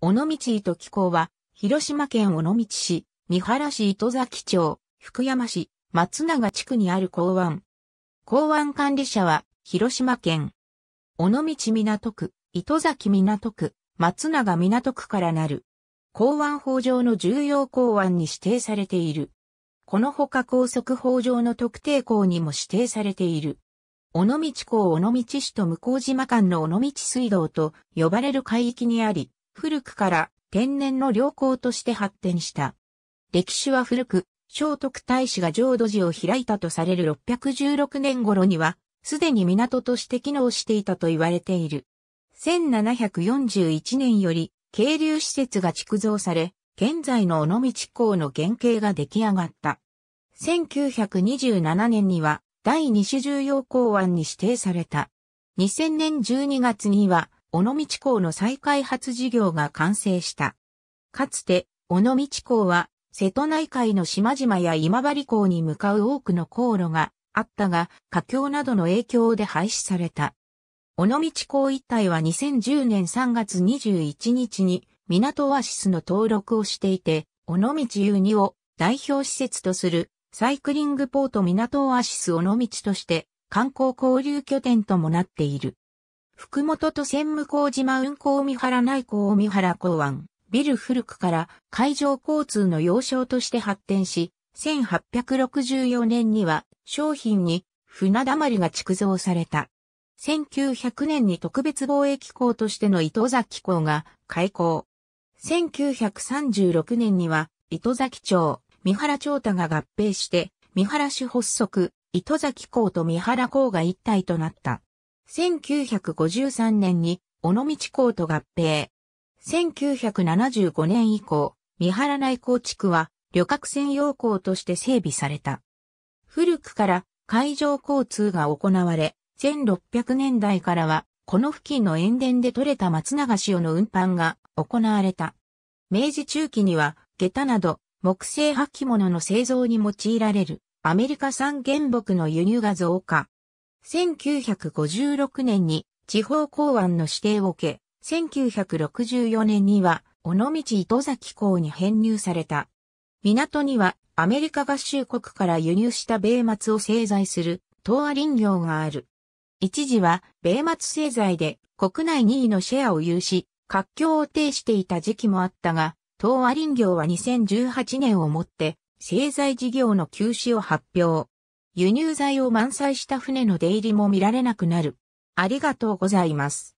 尾道糸気港は、広島県尾道市、三原市糸崎町、福山市、松永地区にある港湾。港湾管理者は、広島県。尾道港区、糸崎港区、松永港区からなる。港湾法上の重要港湾に指定されている。このほか高速法上の特定港にも指定されている。尾道港尾道市と向島間の尾道水道と呼ばれる海域にあり、古くから天然の良好として発展した。歴史は古く、聖徳太子が浄土寺を開いたとされる616年頃には、すでに港として機能していたと言われている。1741年より、渓流施設が築造され、現在の尾道港の原型が出来上がった。1927年には、第二種重要港湾に指定された。2000年12月には、尾道港の再開発事業が完成した。かつて、尾道港は、瀬戸内海の島々や今治港に向かう多くの航路があったが、火境などの影響で廃止された。尾道港一帯は2010年3月21日に港オアシスの登録をしていて、尾道 U2 を代表施設とするサイクリングポート港オアシス尾道として観光交流拠点ともなっている。福本と専務工島運行三原内港三原港湾、ビル古くから海上交通の要衝として発展し、1864年には商品に船だまりが築造された。1900年に特別貿易港としての糸崎港が開港。1936年には糸崎町、三原町田が合併して、三原市発足、糸崎港と三原港が一体となった。1953年に尾道港と合併。1975年以降、三原内港地区は旅客専用港として整備された。古くから海上交通が行われ、1600年代からはこの付近の塩田で取れた松永塩の運搬が行われた。明治中期には下駄など木製履物の製造に用いられるアメリカ産原木の輸入が増加。1956年に地方公安の指定を受け、1964年には尾道糸崎港に編入された。港にはアメリカ合衆国から輸入した米松を製材する東亜林業がある。一時は米松製材で国内2位のシェアを有し、活況を呈していた時期もあったが、東亜林業は2018年をもって製材事業の休止を発表。輸入材を満載した船の出入りも見られなくなる。ありがとうございます。